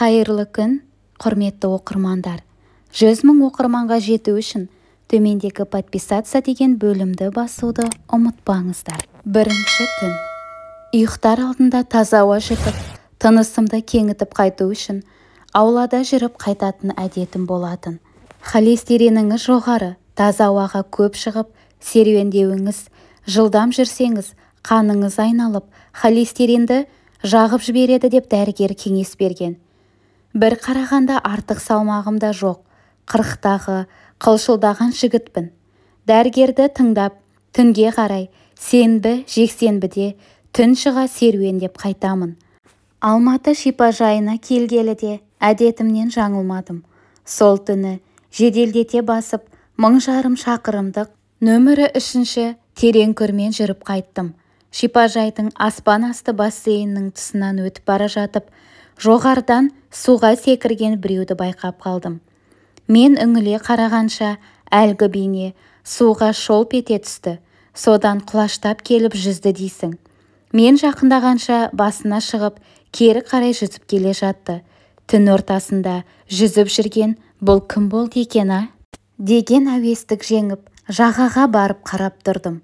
қайырлы күн құрметті оқырмандар жүз мың оқырманға жету үшін төмендегі подписаться деген бөлімді басуды ұмытпаңыздар бірінші түн ұйықтар алдында таза ауа жұтып тынысымды кеңітіп қайту үшін аулада жүріп қайтатын әдетім болатын холестериніңіз жоғары таза ауаға көп шығып серуендеуіңіз жылдам жүрсеңіз қаныңыз айналып холестеринді жағып жібереді деп дәрігер кеңес берген бір қарағанда артық салмағым да жоқ қырықтағы қылшылдаған жігітпін дәрігерді тыңдап түнге қарай сенбі жексенбіде түн шыға деп қайтамын алматы шипажайына келгелі де әдетімнен жаңылмадым сол түні жеделдете басып мың жарым шақырымдық нөмірі үшінші терең көрмен жүріп қайттым шипажайдың аспан асты бассейнінің тұсынан өтіп бара жатып Жоғардан суға секірген біреуді байқап қалдым мен үңіле қарағанша әлгі бейне суға шолп ете түсті содан құлаштап келіп жүзді дейсің мен жақындағанша басына шығып кері қарай жүзіп келе жатты түн ортасында жүзіп жүрген бұл кім болды екен а деген әуестік жеңіп жағаға барып қарап тұрдым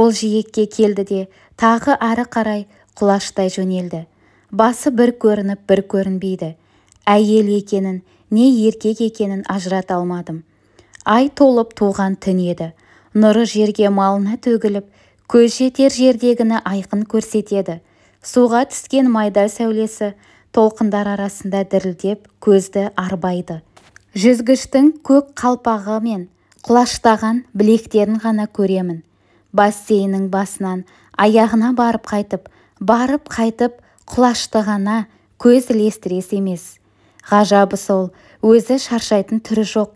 ол жиекке келді де тағы ары қарай құлаштай жөнелді басы бір көрініп бір көрінбейді әйел екенін не еркек екенін ажырата алмадым ай толып туған түн еді нұры жерге малына төгіліп көз жетер жердегіні айқын көрсетеді суға түскен майда сәулесі толқындар арасында дірілдеп көзді арбайды жүзгіштің көк қалпағы мен құлаштаған білектерін ғана көремін бассейннің басынан аяғына барып қайтып барып қайтып құлашты ғана көз ілестірес емес ғажабы сол өзі шаршайтын түрі жоқ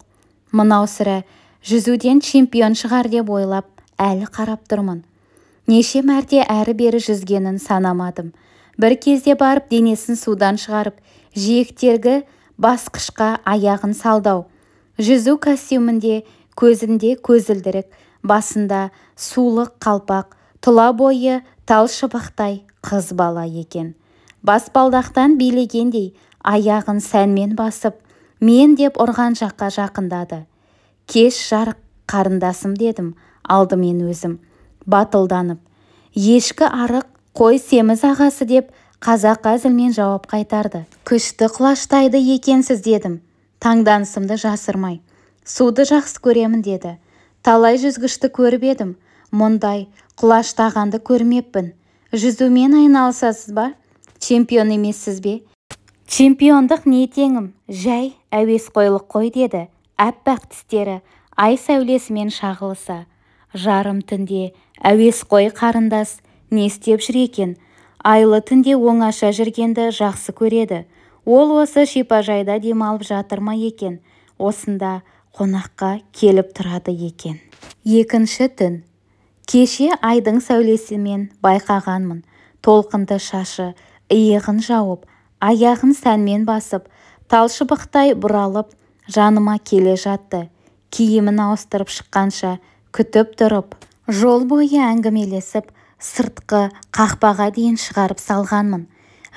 мынау сірә жүзуден чемпион шығар деп ойлап әлі қарап тұрмын неше мәрте әрі-бері жүзгенін санамадым бір кезде барып денесін судан шығарып жиектергі басқышқа аяғын салдау жүзу костюмінде көзінде көзілдірік басында сулық қалпақ тұла бойы тал шыбықтай қыз бала екен баспалдақтан билегендей аяғын сәнмен басып мен деп ұрған жаққа жақындады кеш жарық қарындасым дедім алдымен өзім батылданып ешкі арық қой семіз ағасы деп қазақ әзілмен жауап қайтарды күшті құлаштайды екенсіз дедім таңданысымды жасырмай суды жақсы көремін деді талай жүзгішті көріп едім мұндай құлаштағанды көрмеппін жүзумен айналысасыз ба чемпион емессіз бе чемпиондық не теңім жай әуесқойлық қой деді аппақ тістері ай сәулесімен шағылыса жарым түнде әуесқой қарындас не істеп жүр екен айлы түнде оңаша жүргенді жақсы көреді ол осы шипажайда демалып жатыр ма екен осында қонаққа келіп тұрады екен екінші түн кеше айдың сәулесімен байқағанмын толқынды шашы иығын жауып аяғын сәнмен басып талшыбықтай бұралып жаныма келе жатты киімін ауыстырып шыққанша күтіп тұрып жол бойы әңгімелесіп сыртқы қақпаға дейін шығарып салғанмын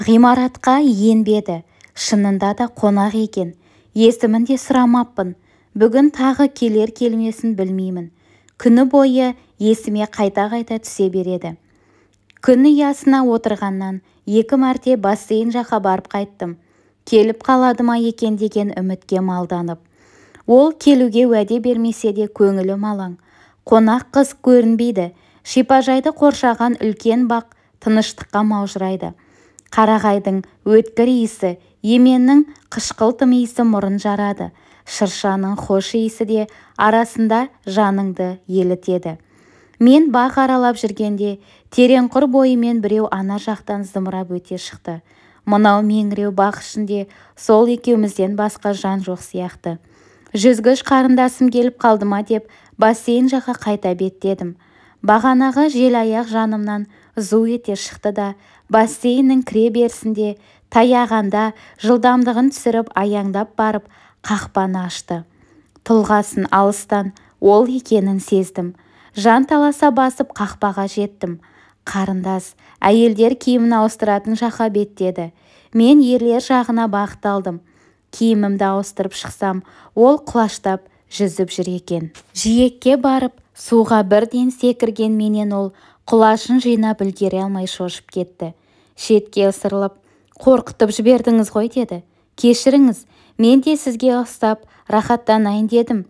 ғимаратқа енбеді шынында да қонақ екен есімін де сұрамаппын бүгін тағы келер келмесін білмеймін күні бойы есіме қайта-қайта түсе береді күн ұясына отырғаннан екі мәрте бассейн жаққа барып қайттым келіп қалады ма екен деген үмітке малданып ол келуге уәде бермесе де көңілім алаң қонақ қыз көрінбейді шипажайды қоршаған үлкен бақ тыныштыққа маужырайды қарағайдың өткір иісі еменнің қышқылтым иісі мұрын жарады шыршаның хош иісі де арасында жаныңды елітеді мен бақ аралап жүргенде құр бойымен біреу ана жақтан зымырап өте шықты мынау меңіреу бақ ішінде сол екеумізден басқа жан жоқ сияқты жүзгіш қарындасым келіп қалды ма деп бассейн жаққа қайта беттедім бағанағы аяқ жанымнан зу ете шықты да бассейннің кіре берісінде таяғанда жылдамдығын түсіріп аяңдап барып қақпаны ашты тұлғасын алыстан ол екенін сездім Жан таласа басып қақпаға жеттім қарындас әйелдер киімін ауыстыратын жаққа беттеді мен ерлер жағына бағытталдым киімімді ауыстырып шықсам ол құлаштап жүзіп жүр екен жиекке барып суға бірден секірген менен ол құлашын жинап үлгере алмай шошып кетті шетке ысырылып қорқытып жібердіңіз ғой деді кешіріңіз мен де сізге ұстап рахаттанайын дедім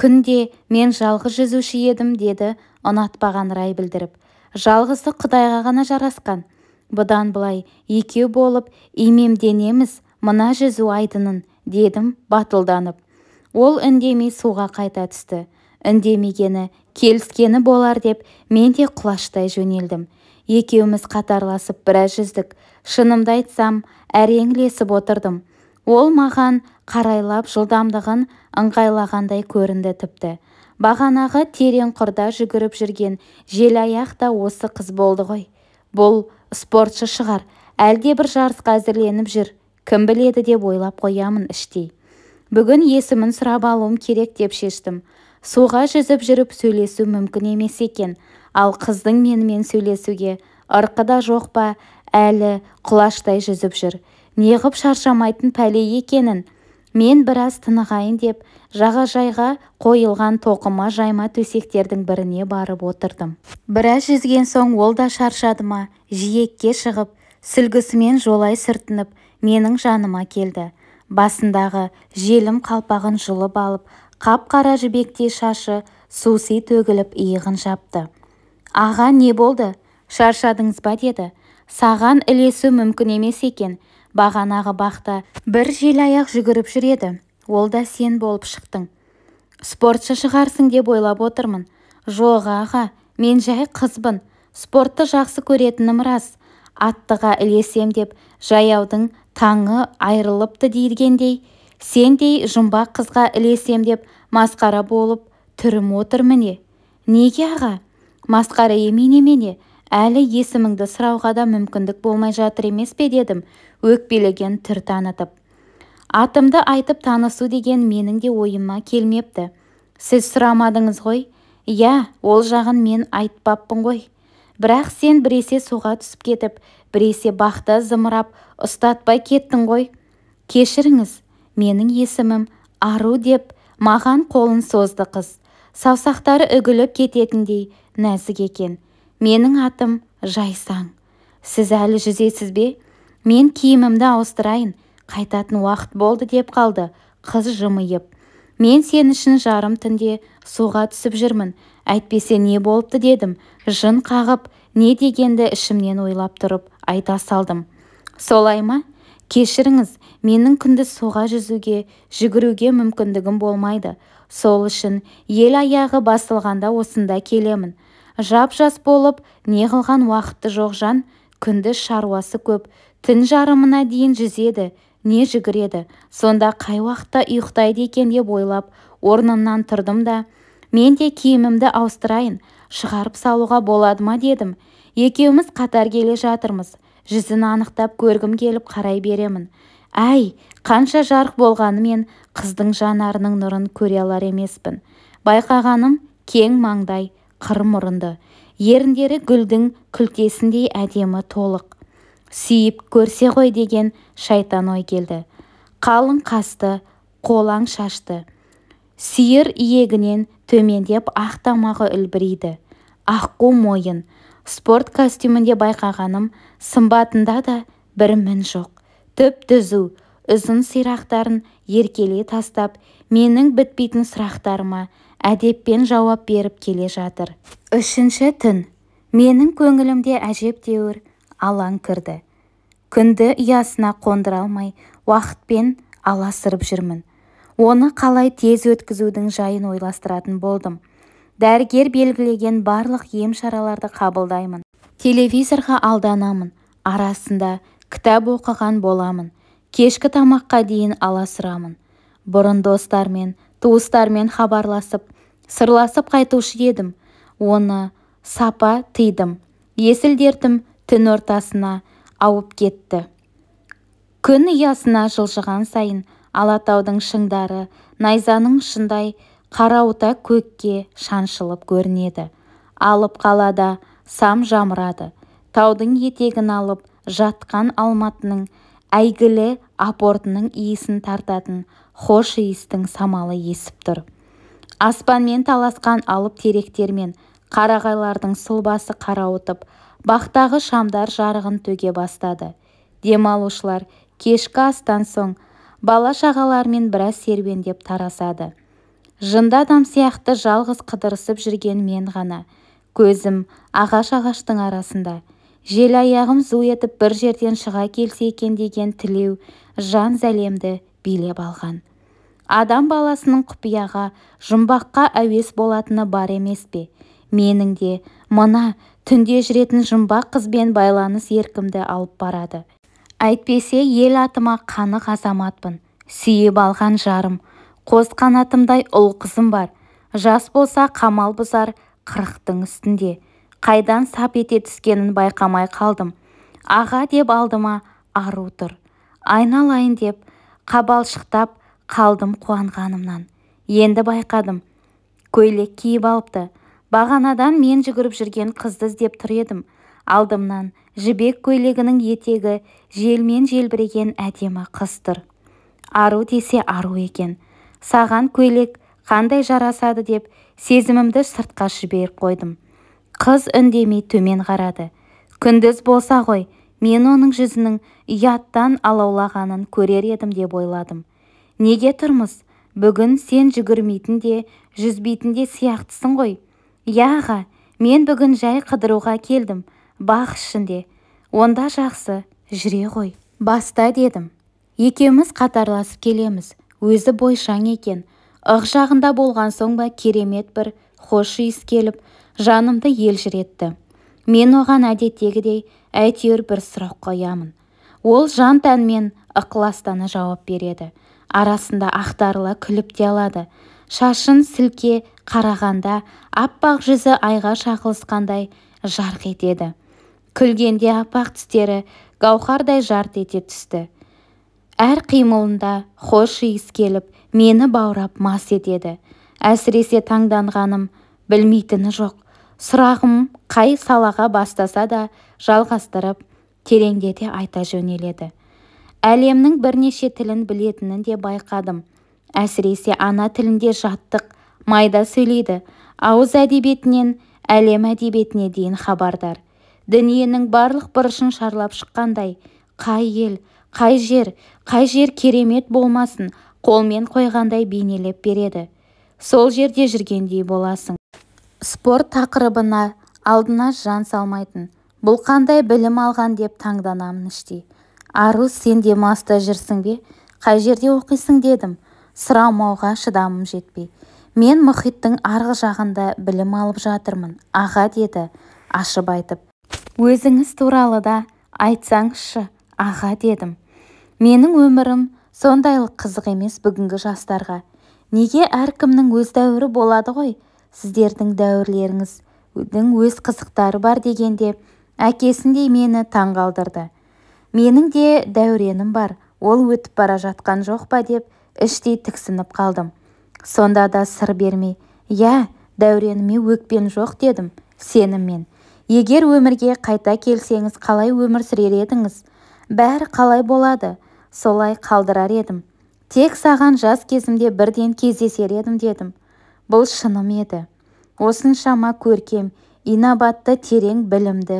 күнде мен жалғыз жүзуші едім деді ұнатпаған рай білдіріп жалғыздық құдайға ғана жарасқан бұдан былай екеу болып имемденеміз мына жүзу айдынын дедім батылданып ол үндемей суға қайта түсті үндемегені келіскені болар деп мен де құлаштай жөнелдім екеуміз қатарласып біраз жүздік шынымды айтсам әрең ілесіп отырдым ол маған қарайлап жылдамдығын ыңғайлағандай көрінді тіпті бағанағы терең құрда жүгіріп жүрген аяқ та осы қыз болды ғой бұл спортшы шығар әлде бір жарысқа әзірленіп жүр кім біледі деп ойлап қоямын іштей бүгін есімін сұрап алуым керек деп шештім суға жүзіп жүріп сөйлесу мүмкін емес екен ал қыздың менімен сөйлесуге ырқы да жоқ па әлі құлаштай жүзіп жүр неғып шаршамайтын пәле екенін мен біраз тынығайын деп жағажайға қойылған тоқыма жайма төсектердің біріне барып отырдым біраз жүзген соң ол да шаршады ма жиекке шығып сүлгісімен жолай сүртініп менің жаныма келді басындағы желім қалпағын жұлып алып қап-қара жібектей шашы суси төгіліп иығын жапты аға не болды шаршадыңыз ба деді саған ілесу мүмкін емес екен бағанағы бақта бір желаяқ жүгіріп жүреді ол да сен болып шықтың спортшы шығарсың деп ойлап отырмын Жоға аға мен жай қызбын спортты жақсы көретінім рас аттыға ілесем деп жаяудың таңы айрылыпты дегендей сендей жұмбақ қызға ілесем деп масқара болып түрім отыр міне неге аға масқара емей немене әлі есіміңді сұрауға да мүмкіндік болмай жатыр емес пе дедім өкпелеген түр танытып атымды айтып танысу деген менің де ойыма келмепті сіз сұрамадыңыз ғой иә ол жағын мен айтпаппын ғой бірақ сен біресе суға түсіп кетіп біресе бақта зымырап ұстатпай кеттің ғой кешіріңіз менің есімім ару деп маған қолын созды қыз саусақтары үгіліп кететіндей нәзік екен менің атым жайсаң сіз әлі жүзесіз бе мен киімімді ауыстырайын қайтатын уақыт болды деп қалды қыз жымиып мен сен үшін жарым түнде суға түсіп жүрмін әйтпесе не болыпты дедім жын қағып не дегенді ішімнен ойлап тұрып айта салдым солай ма кешіріңіз менің күндіз суға жүзуге жүгіруге мүмкіндігім болмайды сол үшін ел аяғы басылғанда осында келемін жап-жас болып неғылған уақыты жоқ жан күндіз шаруасы көп түн жарымына дейін жүзеді не жүгіреді сонда қай уақытта ұйықтайды екен деп ойлап орнымнан тұрдым да мен де киімімді ауыстырайын шығарып салуға болады ма дедім екеуміз қатар келе жатырмыз жүзін анықтап көргім келіп қарай беремін әй қанша жарық болғанымен қыздың жанарының нұрын көре алар емеспін байқағаным кең маңдай қыр мұрынды еріндері гүлдің күлтесіндей әдемі толық сүйіп көрсе ғой деген шайтан ой келді қалың қасты қолаң шашты сүйір иегінен төмендеп ақ тамағы үлбірейді аққу мойын спорт костюмінде байқағаным сымбатында да бір мін жоқ түп түзу ұзын сирақтарын еркелей тастап менің бітпейтін сұрақтарыма әдеппен жауап беріп келе жатыр үшінші түн менің көңілімде әжептәуір алаң кірді күнді ұясына қондыра алмай уақытпен аласырып жүрмін оны қалай тез өткізудің жайын ойластыратын болдым дәрігер белгілеген барлық ем шараларды қабылдаймын телевизорға алданамын арасында кітап оқыған боламын кешкі тамаққа дейін аласырамын бұрын достармен туыстармен хабарласып сырласып қайтушы едім оны сапа тыйдым есіл дертім түн ортасына ауып кетті күн ұясына жылжыған сайын алатаудың шыңдары найзаның ұшындай қарауыта көкке шаншылып көрінеді алып қалада сам жамырады таудың етегін алып жатқан алматының әйгілі апортының иісін тартатын хош иістің самалы есіп тұр аспанмен таласқан алып теректермен қарағайлардың сұлбасы қарауытып бақтағы шамдар жарығын төге бастады демалушылар кешкі астан соң бала шағаларымен біраз серуендеп тарасады жынды адам сияқты жалғыз қыдырысып жүрген мен ғана көзім ағаш-ағаштың арасында жел аяғым зу етіп бір жерден шыға келсе екен деген тілеу жан зәлемді билеп алған адам баласының құпияға жұмбаққа әуес болатыны бар емес пе менің де мына түнде жүретін жұмбақ қызбен байланыс еркімді алып барады әйтпесе ел атыма қанық азаматпын сүйіп алған жарым қос қанатымдай ұл қызым бар жас болса қамал бұзар қырықтың үстінде қайдан сап ете түскенін байқамай қалдым аға деп алдыма ару тұр айналайын деп қабалшықтап қалдым қуанғанымнан енді байқадым көйлек киіп алыпты бағанадан мен жүгіріп жүрген қызды іздеп тұр едім алдымнан жібек көйлегінің етегі желмен желбіреген әдемі қыз тұр ару десе ару екен саған көйлек қандай жарасады деп сезімімді сыртқа жіберіп қойдым қыз үндемей төмен қарады күндіз болса ғой мен оның жүзінің ұяттан алаулағанын көрер едім деп ойладым неге тұрмыз? бүгін сен жүгірмейтін де жүзбейтін де сияқтысың ғой иә аға мен бүгін жай қыдыруға келдім бақ ішінде онда жақсы жүре ғой баста дедім екеуміз қатарласып келеміз өзі бойшаң екен ық жағында болған соң ба керемет бір хош иіс келіп жанымды елжіретті мен оған әдеттегідей әйтеуір бір сұрақ қоямын ол жан-тәнмен ықыластана жауап береді арасында ақтарыла күліп те алады шашын сілке қарағанда аппақ жүзі айға шағылысқандай жарқ етеді күлгенде аппақ тістері гауһардай жарт ете түсті әр қимылында хош иіс келіп мені баурап мас етеді әсіресе таңданғаным білмейтіні жоқ сұрағым қай салаға бастаса да жалғастырып тереңдете айта жөнеледі әлемнің бірнеше тілін білетінін де байқадым әсіресе ана тілінде жаттық майда сөйлейді ауыз әдебиетінен әлем әдебиетіне дейін хабардар дүниенің барлық бұрышын шарлап шыққандай қай ел қай жер қай жер керемет болмасын қолмен қойғандай бейнелеп береді сол жерде жүргендей боласың спорт тақырыбына алдына жан салмайтын бұл қандай білім алған деп таңданамын іштей ару сен демалыста жүрсің бе қай жерде оқисың дедім сұрамауға шыдамым жетпей мен мұхиттың арғы жағында білім алып жатырмын аға деді ашып айтып өзіңіз туралы да айтсаңызшы аға дедім менің өмірім сондайлық қызық емес бүгінгі жастарға неге әркімнің өз дәуірі болады ғой сіздердің дәуірлеріңіздің өз қызықтары бар дегенде әкесіндей мені таң қалдырды менің де дәуренім бар ол өтіп бара жатқан жоқ па деп іштей тіксініп қалдым сонда да сыр бермей иә дәуреніме өкпем жоқ дедім сеніммен егер өмірге қайта келсеңіз қалай өмір сүрер едіңіз бәрі қалай болады солай қалдырар едім тек саған жас кезімде бірден кездесер едім дедім бұл шыным еді осыншама көркем инабатты терең білімді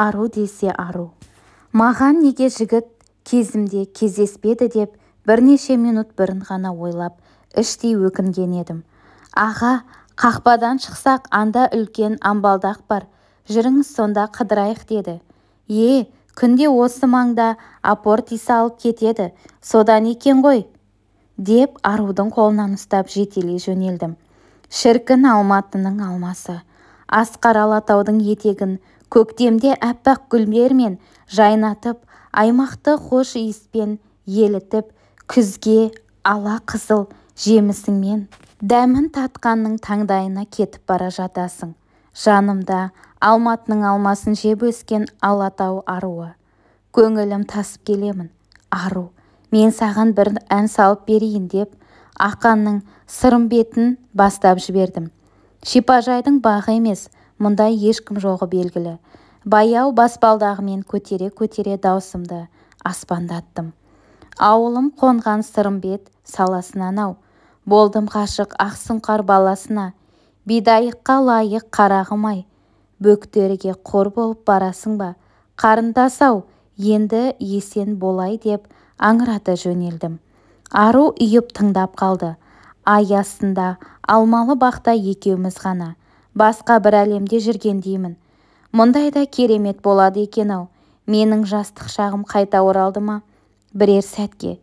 ару десе ару маған неге жігіт кезімде кездеспеді деп бірнеше минут бұрын ғана ойлап іштей өкінген едім аға қақпадан шықсақ анда үлкен амбалдақ бар жүріңіз сонда қыдырайық деді е күнде осы маңда иса алып кетеді содан екен ғой деп арудың қолынан ұстап жетелей жөнелдім шіркін алматының алмасы асқар алатаудың етегін көктемде аппақ гүлдермен жайнатып аймақты хош иіспен елітіп күзге ала қызыл жемісіңмен дәмін татқанның таңдайына кетіп бара жатасың жанымда алматының алмасын жеп өскен алатау аруы көңілім тасып келемін ару мен саған бір ән салып берейін деп ақанның сырым бетін бастап жібердім шипажайдың бағы емес мұндай ешкім жоғы белгілі баяу баспалдағымен көтере-көтере даусымды аспандаттым ауылым қонған бет саласынан-ау болдым ғашық ақсұңқар баласына бидайыққа лайық қарағым-ай бөктеріге қор болып барасың ба қарындас-ау енді есен болай деп аңырата жөнелдім ару ұйып тыңдап қалды ай астында алмалы бақта екеуміз ғана басқа бір әлемде жүргендеймін мұндай да керемет болады екен-ау менің жастық шағым қайта оралды ма бірер сәтке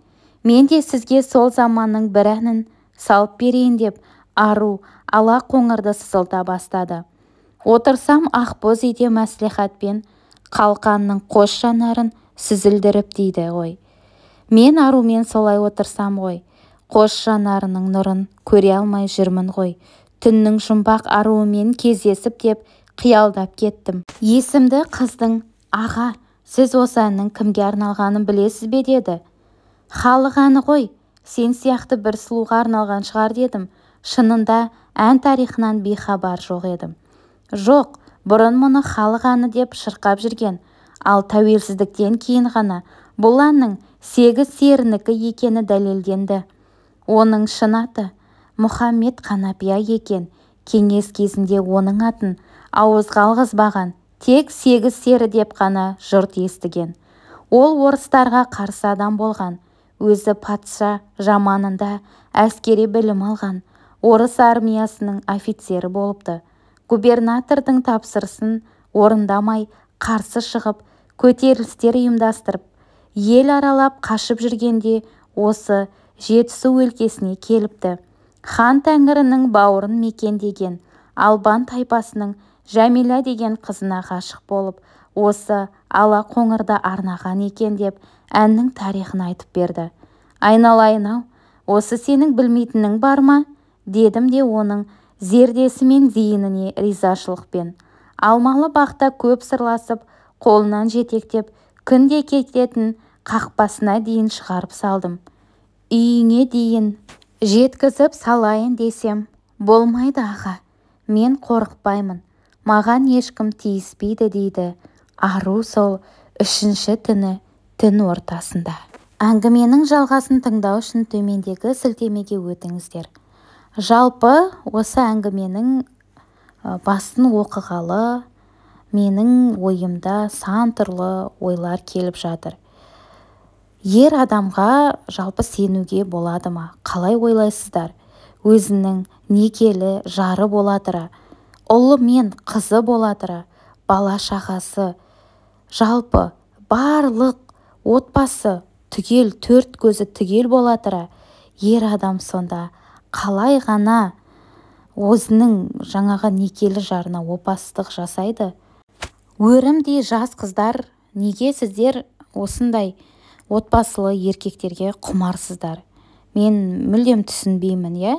мен де сізге сол заманның бір әнін салып берейін деп ару ала қоңырды сызылта бастады отырсам ақбоз үйде мәслихатпен қалқанның қос жанарын сүзілдіріп дейді ғой мен арумен солай отырсам ғой қос жанарының нұрын көре алмай жүрмін ғой түннің жұмбақ аруымен кездесіп деп қиялдап кеттім есімді қыздың аға сіз осы әннің кімге арналғанын білесіз бе деді халық әні ғой сен сияқты бір сұлуға арналған шығар дедім шынында ән тарихынан бейхабар жоқ едім жоқ бұрын мұны халық әні деп шырқап жүрген ал тәуелсіздіктен кейін ғана бұл әннің сегіз серінікі екені дәлелденді оның шын аты мұхаммед қанапия екен кеңес кезінде оның атын ауызға алғызбаған тек сегіз сері деп қана жұрт естіген ол орыстарға қарсы адам болған өзі патша жаманында әскери білім алған орыс армиясының офицері болыпты губернатордың тапсырысын орындамай қарсы шығып көтерілістер ұйымдастырып ел аралап қашып жүргенде осы жетісу өлкесіне келіпті хан тәңірінің бауырын мекендеген албан тайпасының жәмилә деген қызына ғашық болып осы ала қоңырда арнаған екен деп әннің тарихын айтып берді айналайын-ау осы сенің білмейтінің бар ма дедім де оның зердесі мен зейініне ризашылықпен алмалы бақта көп сырласып қолынан жетектеп күнде кететін қақпасына дейін шығарып салдым үйіңе дейін жеткізіп салайын десем болмайды аға мен қорықпаймын маған ешкім тиіспейді дейді ару сол үшінші түні түн ортасында әңгіменің жалғасын тыңдау үшін төмендегі сілтемеге өтіңіздер жалпы осы әңгіменің басын оқығалы менің ойымда сан түрлі ойлар келіп жатыр ер адамға жалпы сенуге болады ма қалай ойлайсыздар өзінің некелі жары бола тұра ұлы мен қызы бола тұра бала-шағасы жалпы барлық отбасы түгел төрт көзі түгел бола тұра ер адам сонда қалай ғана өзінің жаңағы некелі жарына опастық жасайды өрімдей жас қыздар неге сіздер осындай отбасылы еркектерге құмарсыздар мен мүлдем түсінбеймін иә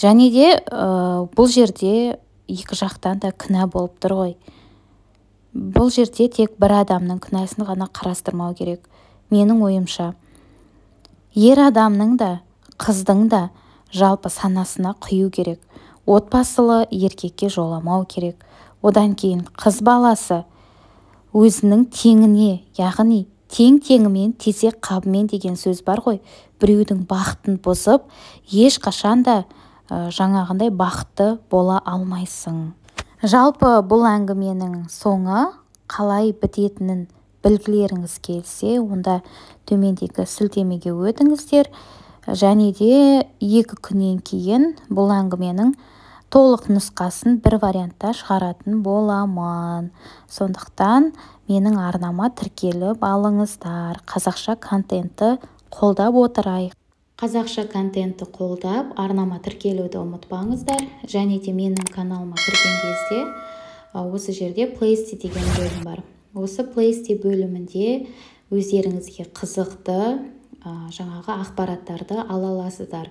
және де ә, бұл жерде екі жақтан да кінә болып тұр ғой бұл жерде тек бір адамның күнәсін ғана қарастырмау керек менің ойымша ер адамның да қыздың да жалпы санасына құю керек отбасылы еркекке жоламау керек одан кейін қыз баласы өзінің теңіне яғни тең-теңімен тезек қабымен деген сөз бар ғой біреудің бақытын бұзып ешқашан да жаңағындай бақытты бола алмайсың жалпы бұл әңгіменің соңы қалай бітетінін білгілеріңіз келсе онда төмендегі сілтемеге өтіңіздер және де екі күннен кейін бұл әңгіменің толық нұсқасын бір вариантта шығаратын боламын сондықтан менің арнама тіркеліп алыңыздар қазақша контентті қолдап отырайық қазақша контентті қолдап арнама тіркелуді ұмытпаңыздар және де менің каналыма кірген кезде осы жерде плейсти деген бөлім бар осы плейсти бөлімінде өздеріңізге қызықты жаңағы ақпараттарды ала аласыздар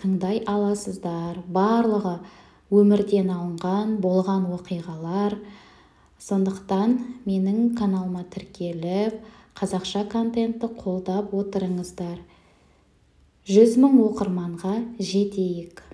тыңдай аласыздар барлығы өмірден алынған болған оқиғалар сондықтан менің каналыма тіркеліп қазақша контентті қолдап отырыңыздар жүз мың оқырманға жетейік